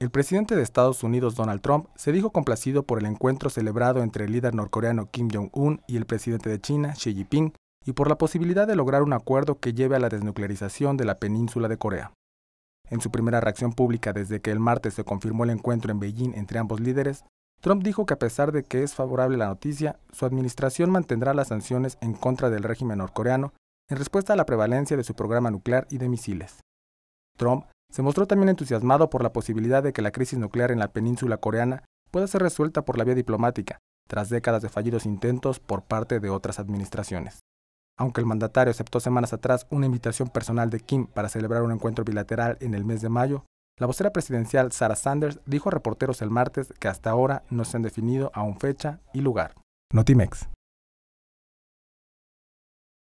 El presidente de Estados Unidos Donald Trump se dijo complacido por el encuentro celebrado entre el líder norcoreano Kim Jong-un y el presidente de China Xi Jinping y por la posibilidad de lograr un acuerdo que lleve a la desnuclearización de la península de Corea. En su primera reacción pública desde que el martes se confirmó el encuentro en Beijing entre ambos líderes, Trump dijo que a pesar de que es favorable la noticia, su administración mantendrá las sanciones en contra del régimen norcoreano en respuesta a la prevalencia de su programa nuclear y de misiles. Trump se mostró también entusiasmado por la posibilidad de que la crisis nuclear en la península coreana pueda ser resuelta por la vía diplomática, tras décadas de fallidos intentos por parte de otras administraciones. Aunque el mandatario aceptó semanas atrás una invitación personal de Kim para celebrar un encuentro bilateral en el mes de mayo, la vocera presidencial Sarah Sanders dijo a reporteros el martes que hasta ahora no se han definido aún fecha y lugar. Notimex.